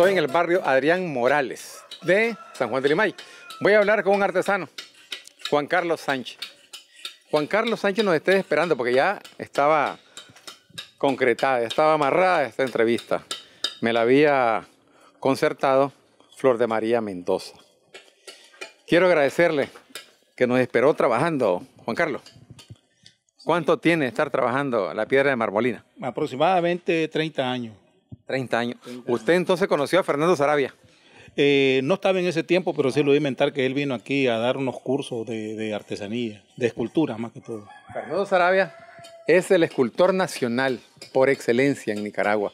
Estoy en el barrio Adrián Morales de San Juan de Limay. Voy a hablar con un artesano, Juan Carlos Sánchez. Juan Carlos Sánchez nos esté esperando porque ya estaba concretada, estaba amarrada esta entrevista. Me la había concertado Flor de María Mendoza. Quiero agradecerle que nos esperó trabajando, Juan Carlos. ¿Cuánto tiene estar trabajando la piedra de Marmolina? Aproximadamente 30 años. 30 años. ¿Usted entonces conoció a Fernando Sarabia? Eh, no estaba en ese tiempo, pero sí lo voy a inventar que él vino aquí a dar unos cursos de, artesanía, de escultura más que todo. Fernando Sarabia es el escultor nacional por excelencia en Nicaragua.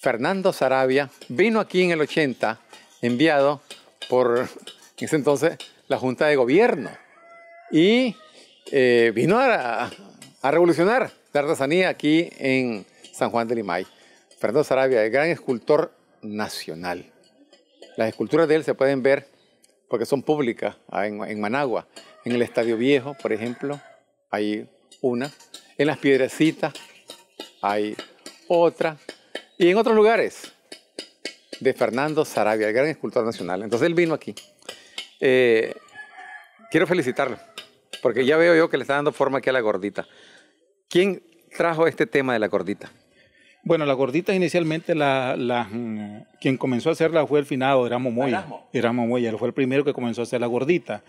Fernando Sarabia vino aquí en el 80, enviado por, en ese entonces, la Junta de Gobierno. Y eh, vino a, a revolucionar la artesanía aquí en San Juan de Limay. Fernando Sarabia, el gran escultor nacional. Las esculturas de él se pueden ver porque son públicas ah, en, Managua. En el Estadio Viejo, por ejemplo, hay una. En las Piedrecitas hay otra. Y en otros lugares de Fernando Sarabia, el gran escultor nacional. Entonces él vino aquí. Eh, quiero felicitarlo, porque ya veo yo que le está dando forma aquí a la gordita. ¿Quién trajo este tema de la gordita? Bueno, las gorditas inicialmente, la, mm, quien comenzó a hacerla fue el finado era Momoya, era Momoya, él fue el primero que comenzó a hacer la gordita.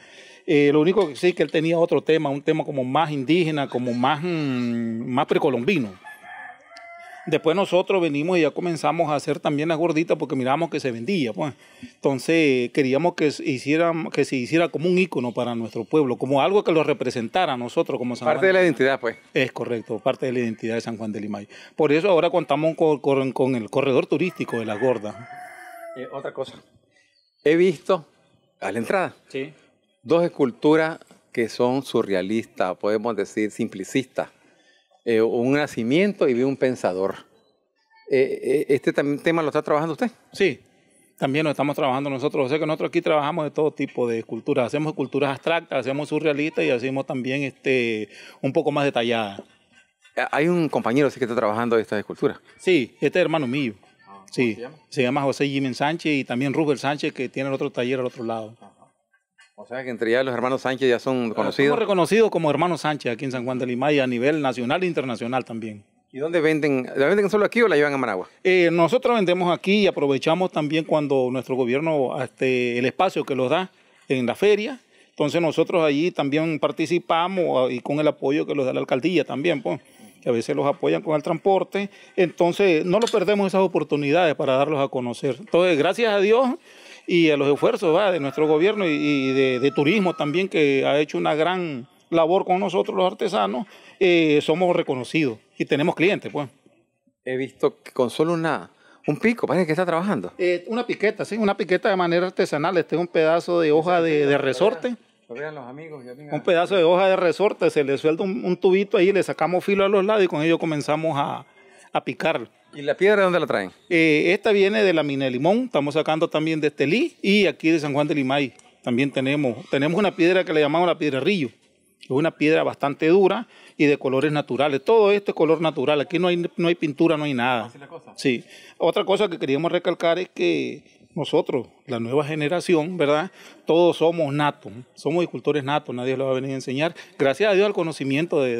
Eh, lo único que sí que él tenía otro tema, un tema como más indígena, como más, mm, más precolombino. Después nosotros venimos y ya comenzamos a hacer también las gorditas porque miramos que se vendía, pues. Entonces queríamos que se hiciera, que se hiciera como un ícono para nuestro pueblo, como algo que lo representara a nosotros como San Parte de la identidad, pues. Es correcto, parte de la identidad de San Juan de Limay. Por eso ahora contamos con, el corredor turístico de las gordas. Eh, otra cosa. He visto a la entrada dos esculturas que son surrealistas, podemos decir simplicistas eh, un nacimiento y de un pensador. Eh, eh, ¿Este tema lo está trabajando usted? Sí, también lo estamos trabajando nosotros. O sea que nosotros aquí trabajamos de todo tipo de esculturas. Hacemos esculturas abstractas, hacemos surrealistas y hacemos también este, un poco más detalladas. Ah, hay un compañero que está trabajando estas esculturas. Sí, este es hermano mío. Ah, sí, se llama? José Jiménez Sánchez y también Rubén Sánchez que tiene el otro taller al otro lado. Ah. O sea que entre ya los hermanos Sánchez ya son conocidos. Somos reconocidos como hermanos Sánchez aquí en San Juan de Limay a nivel nacional e internacional también. ¿Y dónde venden? ¿La venden solo aquí o la llevan a Managua? Eh, nosotros vendemos aquí y aprovechamos también cuando nuestro gobierno, este, el espacio que los da en la feria. Entonces nosotros allí también participamos ah, y con el apoyo que los da la alcaldía también, pues, que a veces los apoyan con el transporte. Entonces no los perdemos esas oportunidades para darlos a conocer. Entonces, gracias a Dios y a los esfuerzos de nuestro gobierno y, de, turismo también, que ha hecho una gran labor con nosotros los artesanos, eh, somos reconocidos y tenemos clientes. pues. He visto que con solo una, un pico, parece que está trabajando. Eh, una piqueta, sí, una piqueta de manera artesanal. Este es un pedazo de hoja de, resorte. vean los amigos Un pedazo de hoja de resorte, se le suelta un, tubito ahí, le sacamos filo a los lados y con ello comenzamos a, a picar. ¿Y la piedra de dónde la traen? Eh, esta viene de la mina de Limón, estamos sacando también de Estelí y aquí de San Juan de Limay. También tenemos, tenemos una piedra que le llamamos la piedra Río. Es una piedra bastante dura y de colores naturales. Todo esto es color natural. Aquí no hay, no hay pintura, no hay nada. Así Sí. Otra cosa que queríamos recalcar es que nosotros, la nueva generación, ¿verdad? Todos somos natos, somos escultores natos, nadie lo va a venir a enseñar. Gracias a Dios al conocimiento de,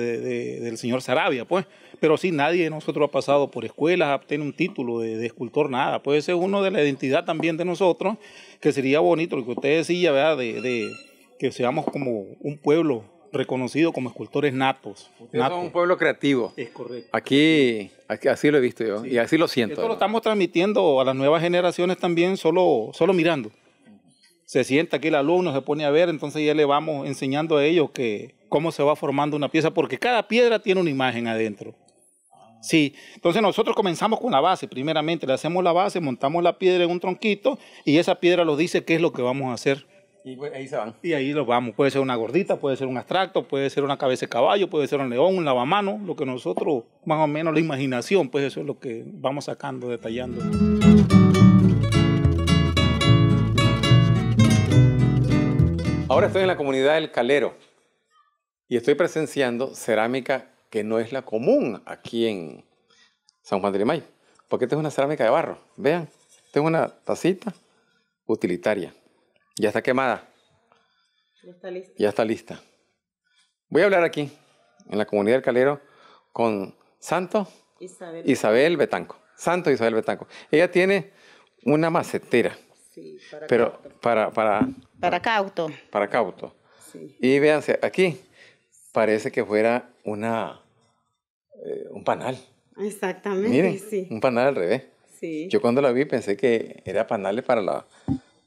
del señor Sarabia, pues. Pero sí, nadie de nosotros ha pasado por escuelas, a un título de, escultor, nada. puede ser uno de la identidad también de nosotros, que sería bonito lo que usted decía, ¿verdad? De, que seamos como un pueblo reconocido como escultores natos. natos. un pueblo creativo. Es correcto. Aquí, aquí así lo he visto yo y así lo siento. Esto lo estamos transmitiendo a las nuevas generaciones también, solo, solo mirando. Se sienta aquí el alumno, se pone a ver, entonces ya le vamos enseñando a ellos que, cómo se va formando una pieza, porque cada piedra tiene una imagen adentro. Sí, entonces nosotros comenzamos con la base, primeramente le hacemos la base, montamos la piedra en un tronquito y esa piedra nos dice qué es lo que vamos a hacer. Y pues, ahí se van. Y ahí los vamos. Puede ser una gordita, puede ser un abstracto, puede ser una cabeza de caballo, puede ser un león, un lavamano, lo que nosotros, más o menos la imaginación, pues eso es lo que vamos sacando, detallando. Ahora estoy en la comunidad del Calero y estoy presenciando cerámica que no es la común aquí en San Juan de Limay, porque esta es una cerámica de barro. Vean, tengo una tacita utilitaria ya está quemada. Ya está lista. Voy a hablar aquí, en la comunidad del Calero, con Santo Isabel, Betanco. Santo Isabel Betanco. Ella tiene una macetera. Sí, para pero Para, para, para cauto. Para cauto. Y véanse, aquí parece que fuera una eh, un panal. Exactamente, Miren, sí. Un panal al revés. Yo cuando la vi pensé que era panales para la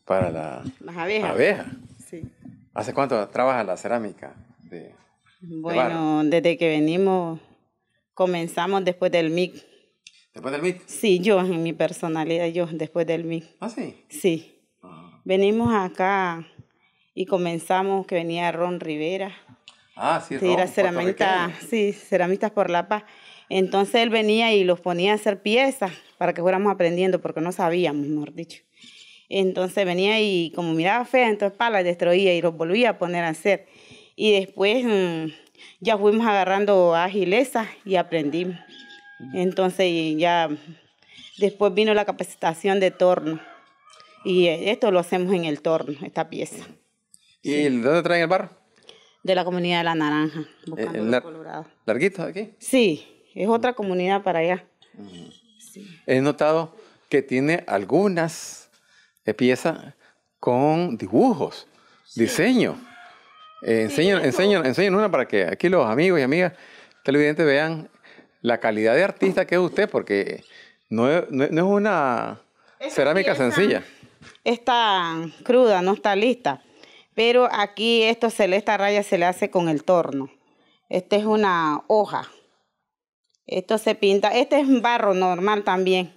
para la, las abejas. Sí. ¿Hace cuánto trabaja la cerámica? bueno, desde que venimos, comenzamos después del MIC. ¿Después del MIC? Sí, yo, en mi personalidad, yo, después del MIC. ¿Ah, sí? Sí. Ah. Venimos acá y comenzamos, que venía Ron Rivera. Ah, sí, sí Ron, era Sí, ceramistas por la paz. Entonces él venía y los ponía a hacer piezas para que fuéramos aprendiendo, porque no sabíamos, mejor dicho. Entonces venía y como miraba fea, entonces pa, las destruía y los volvía a poner a hacer. Y después mm, ya fuimos agarrando agileza y aprendimos. Entonces ya después vino la capacitación de torno. Y eh, esto lo hacemos en el torno, esta pieza. ¿Y dónde traen el barro? De la comunidad de La Naranja, eh, buscando Colorado. ¿Larguito aquí? Sí, es otra comunidad para allá. He notado que tiene algunas empieza con dibujos, diseño. enseñan, una para que aquí los amigos y amigas televidentes vean la calidad de artista que es usted, porque no es, una cerámica sencilla. Está cruda, no está lista. Pero aquí esto se esta raya se le hace con el torno. Esta es una hoja. Esto se pinta. Este es barro normal también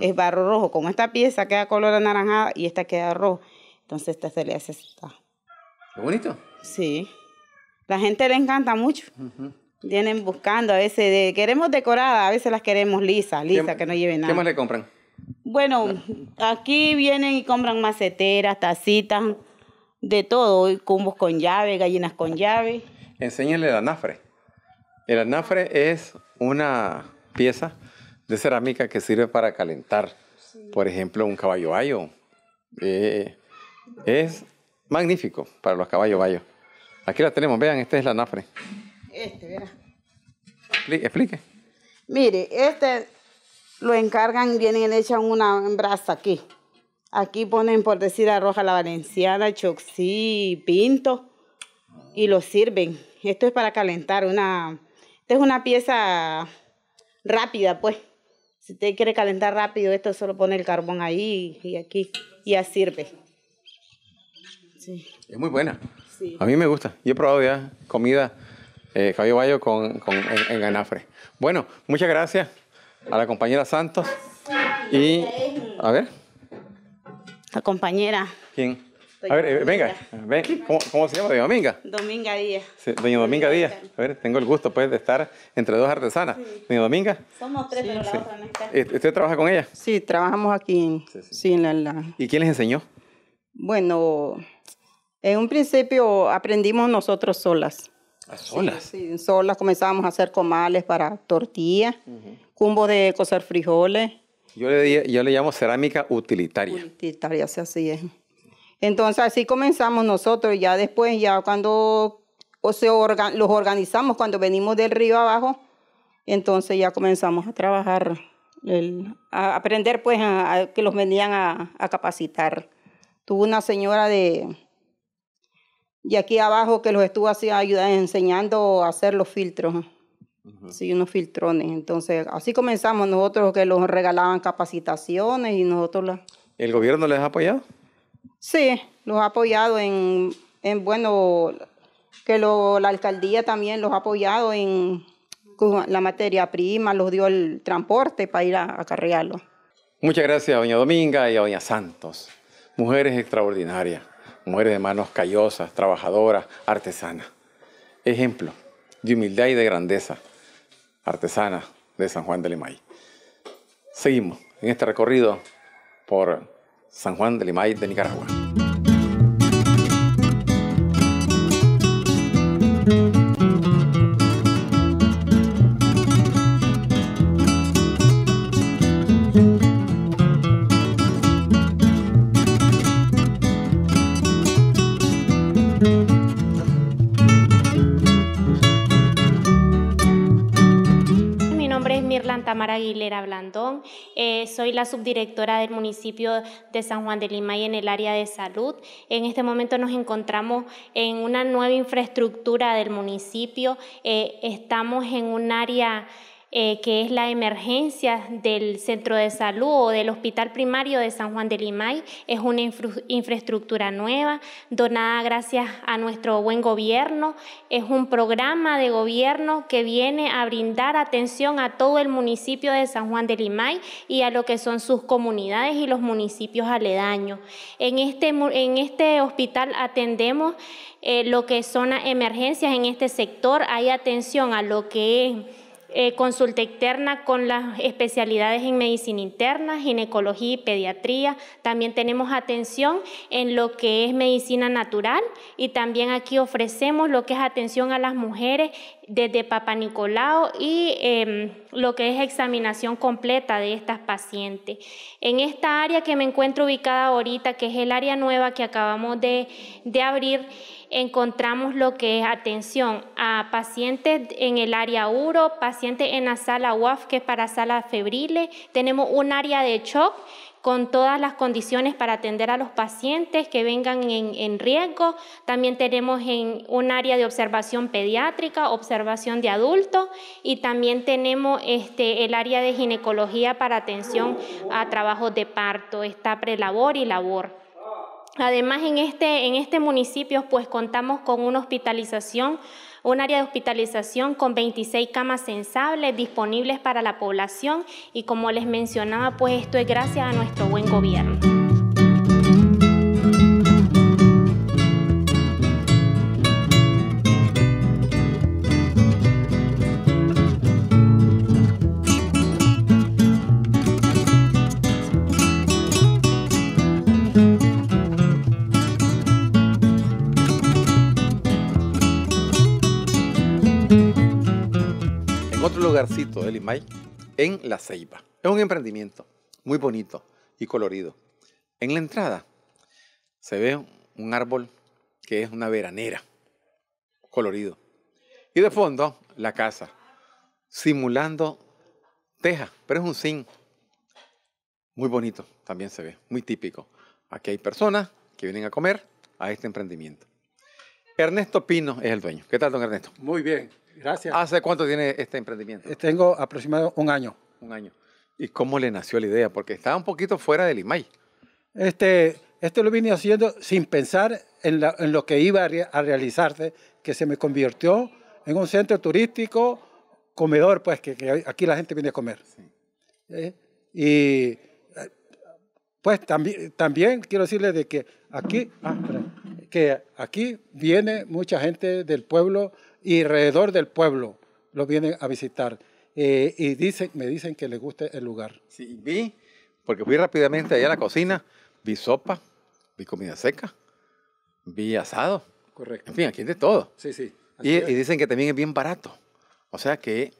es barro rojo. Como esta pieza queda color anaranjada y esta queda rojo, entonces esta se le hace esta. Qué bonito. Sí. La gente le encanta mucho. Vienen buscando a veces, de, queremos decorada, a veces las queremos lisa, lisa, que no lleve nada. ¿Qué más le compran? Bueno, aquí vienen y compran maceteras, tacitas, de todo, cumbos con llave, gallinas con llave. Enséñenle el anafre. El anafre es una pieza de cerámica que sirve para calentar, por ejemplo, un caballo bayo. Eh, es magnífico para los caballos bayos. Aquí la tenemos, vean, esta es la nafre. Este, Explique, Mire, este lo encargan, vienen hechas una brasa aquí. Aquí ponen, por decir, roja la valenciana, choxí, pinto, y lo sirven. Esto es para calentar una... Esta es una pieza rápida, pues. Si usted quiere calentar rápido, esto solo pone el carbón ahí y aquí y ya sirve. Es muy buena. Sí. A mí me gusta. Yo he probado ya comida eh, Bayo con, con en, Bueno, muchas gracias a la compañera Santos y a ver. La compañera. ¿Quién? a ver, eh, venga, ¿cómo, se llama? Doña Dominga. Dominga Díaz. Sí, Doña Dominga Díaz. A ver, tengo el gusto pues de estar entre dos artesanas. Doña Dominga. Somos tres, pero la otra no está. ¿E-, ¿Usted trabaja con ella? Sí, trabajamos aquí en, la, ¿Y quién les enseñó? Bueno, en un principio aprendimos nosotros solas. solas? Sí, solas comenzamos a hacer comales para tortillas, cumbo de cocer frijoles. Yo le, yo le llamo cerámica utilitaria. Utilitaria, sí, así es. Entonces así comenzamos nosotros, ya después, ya cuando los organizamos, cuando venimos del río abajo, entonces ya comenzamos a trabajar, a aprender pues que los venían a, capacitar. Tuvo una señora de, de aquí abajo que los estuvo así ayudando, enseñando a hacer los filtros. Sí, unos filtrones. Entonces, así comenzamos nosotros que los regalaban capacitaciones y nosotros la. ¿El gobierno les ha apoyado? Sí, los ha apoyado en, bueno, que la alcaldía también los ha apoyado en la materia prima, los dio el transporte para ir a, acarrearlo. Muchas gracias a doña Dominga y a doña Santos, mujeres extraordinarias, mujeres de manos callosas, trabajadoras, artesanas. Ejemplo de humildad y de grandeza, artesana de San Juan de Limay. Seguimos en este recorrido por San Juan de Limay de Nicaragua. Aguilera Blandón, eh, soy la subdirectora del municipio de San Juan de Lima y en el área de salud. En este momento nos encontramos en una nueva infraestructura del municipio, eh, estamos en un área... Eh, que es la emergencia del centro de salud o del hospital primario de San Juan de Limay Es una infraestructura nueva, donada gracias a nuestro buen gobierno. Es un programa de gobierno que viene a brindar atención a todo el municipio de San Juan de Limay y a lo que son sus comunidades y los municipios aledaños. En este, en este hospital atendemos eh, lo que son emergencias en este sector. Hay atención a lo que es eh, consulta externa con las especialidades en medicina interna, ginecología y pediatría. También tenemos atención en lo que es medicina natural y también aquí ofrecemos lo que es atención a las mujeres desde Papa Nicolau y em, lo que es examinación completa de estas pacientes. En esta área que me encuentro ubicada ahorita, que es el área nueva que acabamos de abrir, encontramos lo que es atención a pacientes en el área URO, pacientes en la sala UAF, que es para salas febriles. Tenemos un área de shock con todas las condiciones para atender a los pacientes que vengan en, riesgo. También tenemos en un área de observación pediátrica, observación de adultos y también tenemos este, el área de ginecología para atención a trabajos de parto, está pre-labor y labor. Además, en este, en este municipio, pues contamos con una hospitalización, un área de hospitalización con 26 camas sensibles disponibles para la población y como les mencionaba, pues esto es gracias a nuestro buen gobierno. lugarcito del Imay en La Ceiba. Es un emprendimiento muy bonito y colorido. En la entrada se ve un árbol que es una veranera, colorido. Y de fondo, la casa, simulando teja, pero es un zinc. Muy bonito, también se ve, muy típico. Aquí hay personas que vienen a comer a este emprendimiento. Ernesto Pino es el dueño. ¿Qué tal, don Ernesto? Muy bien. Gracias. ¿Hace cuánto tiene este emprendimiento? Eh, tengo aproximadamente un año. Un año. ¿Y cómo le nació la idea? Porque estaba un poquito fuera del IMAI. Este, esto lo vine haciendo sin pensar en, lo que iba a, realizarse, que se me convirtió en un centro turístico, comedor, pues, que, aquí la gente viene a comer. Eh, y pues también, quiero decirle de que aquí, ah, que aquí viene mucha gente del pueblo y alrededor del pueblo lo vienen a visitar. Eh, y dicen, me dicen que les gusta el lugar. Sí, vi, porque fui rápidamente allá a la cocina, vi sopa, vi comida seca, vi asado. Correcto. En fin, aquí hay de todo. Sí, sí. Y, y, dicen que también es bien barato. O sea que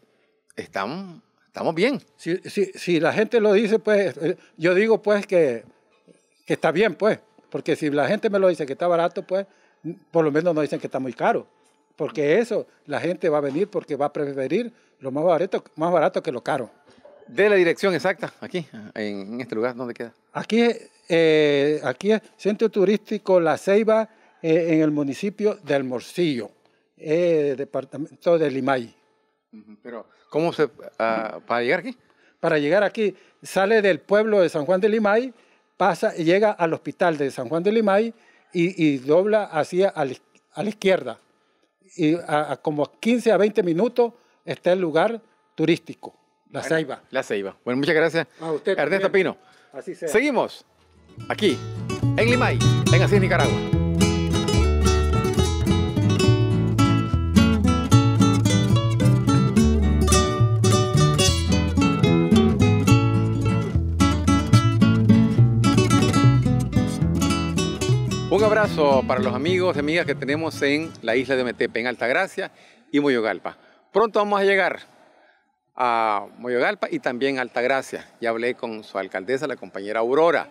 estamos, estamos bien. Si, si la gente lo dice, pues eh, yo digo pues que, que está bien, pues. Porque si la gente me lo dice que está barato, pues por lo menos no dicen que está muy caro. Porque eso, la gente va a venir porque va a preferir lo más barato, más barato que lo caro. De la dirección exacta, aquí, en, este lugar, ¿dónde queda? Aquí, eh, aquí es Centro Turístico La Ceiba, eh, en el municipio de Almorcillo, eh, departamento de Limay. Pero, ¿cómo se, ah, para llegar aquí? Para llegar aquí, sale del pueblo de San Juan de Limay, pasa, llega al hospital de San Juan de Limay y, dobla hacia a la izquierda y a, como 15 a 20 minutos está el lugar turístico, La Ceiba. La Ceiba. Bueno, muchas gracias. Ah, Ernesto Pino. Seguimos aquí, en Limay, en Asís, Nicaragua. abrazo para los amigos y amigas que tenemos en la isla de Metepe, en Altagracia y Moyogalpa. Pronto vamos a llegar a Moyogalpa y también a Altagracia. Ya hablé con su alcaldesa, la compañera Aurora.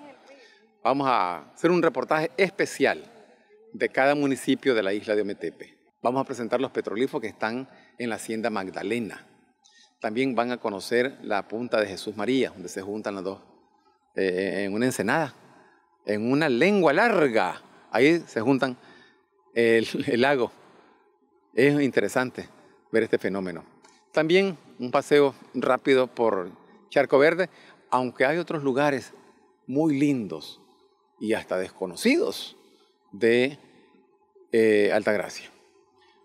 Vamos a hacer un reportaje especial de cada municipio de la isla de Ometepe. Vamos a presentar los petrolifos que están en la hacienda Magdalena. También van a conocer la punta de Jesús María, donde se juntan las dos, eh, en una ensenada, en una lengua larga, Ahí se juntan el, lago. Es interesante ver este fenómeno. También un paseo rápido por Charco Verde, aunque hay otros lugares muy lindos y hasta desconocidos de eh, Altagracia.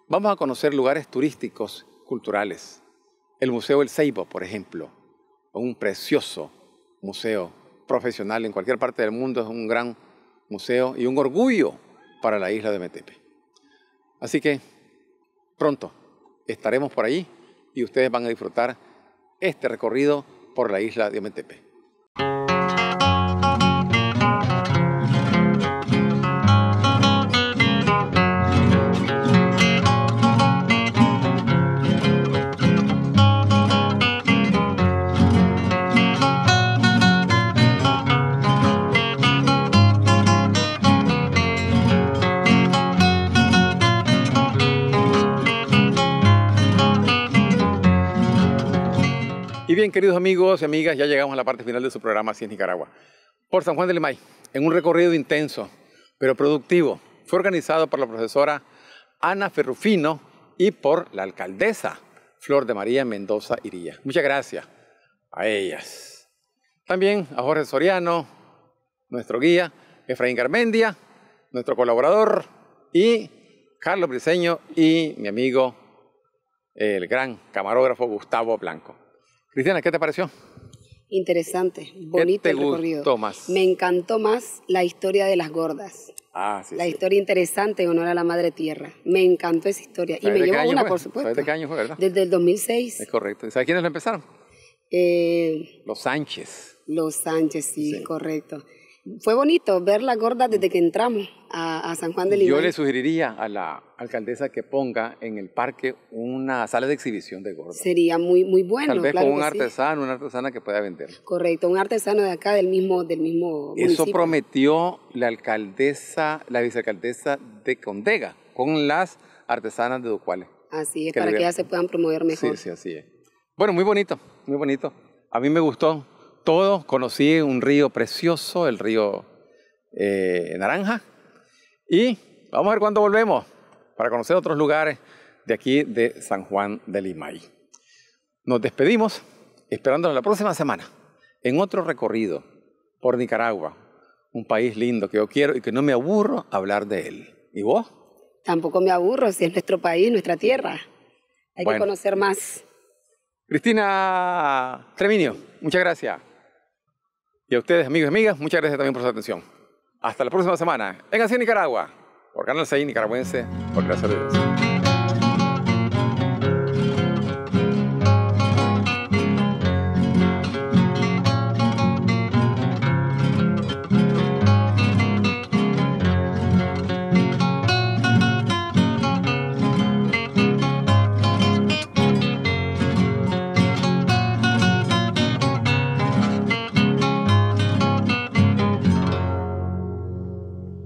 Vamos a conocer lugares turísticos, culturales. El Museo El Ceibo, por ejemplo, un precioso museo profesional en cualquier parte del mundo, es un gran museo y un orgullo para la isla de Metepe. Así que pronto estaremos por allí y ustedes van a disfrutar este recorrido por la isla de Metepe. bien, queridos amigos y amigas, ya llegamos a la parte final de su programa Así es Nicaragua. Por San Juan de Limay, en un recorrido intenso, pero productivo, fue organizado por la profesora Ana Ferrufino y por la alcaldesa Flor de María Mendoza Iría. Muchas gracias a ellas. También a Jorge Soriano, nuestro guía, Efraín Garmendia, nuestro colaborador, y Carlos Briseño y mi amigo, el gran camarógrafo Gustavo Blanco. Cristiana, ¿qué te pareció? Interesante, bonito el recorrido. Gustó Me encantó más la historia de las gordas. Ah, sí. La historia interesante en honor a la madre tierra. Me encantó esa historia. Y me llevó una, por supuesto. ¿Desde qué año fue, verdad? Desde el 2006. Es correcto. ¿Sabes quiénes lo empezaron? Eh, los Sánchez. Los Sánchez, sí. correcto fue bonito ver la gorda desde que entramos a, San Juan de Lima. Yo le sugeriría a la alcaldesa que ponga en el parque una sala de exhibición de Gorda. Sería muy, muy bueno. Tal vez con un artesano, una artesana que pueda vender. Correcto, un artesano de acá, del mismo, del mismo Eso prometió la alcaldesa, la vicealcaldesa de Condega, con las artesanas de Ducuales. Así es, para que ellas se puedan promover mejor. Sí, sí, así es. Bueno, muy bonito, muy bonito. A mí me gustó, todo, conocí un río precioso, el río eh, Naranja. Y vamos a ver cuándo volvemos para conocer otros lugares de aquí de San Juan de Limay. Nos despedimos esperándonos la próxima semana en otro recorrido por Nicaragua, un país lindo que yo quiero y que no me aburro hablar de él. ¿Y vos? Tampoco me aburro, si es nuestro país, nuestra tierra. Hay que conocer más. Cristina Treminio, muchas gracias. Y a ustedes, amigos y amigas, muchas gracias también por su atención. Hasta la próxima semana en Así Nicaragua, por Canal 6 Nicaragüense, por gracias Dios.